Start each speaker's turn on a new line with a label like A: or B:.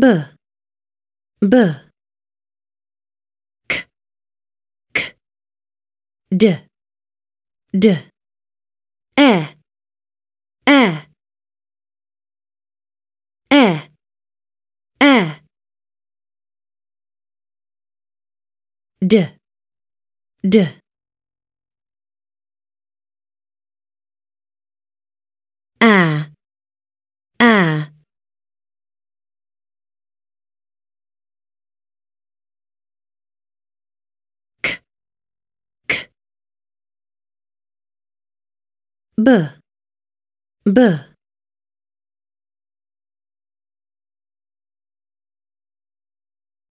A: b b k k d d e e e e d d ب ب